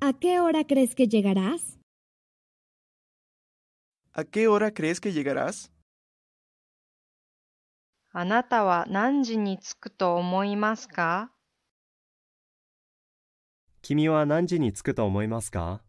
¿A qué hora crees que llegarás? ¿A qué hora crees que llegarás? あなたは何時に着くと思いますか君は何時に着くと思いますか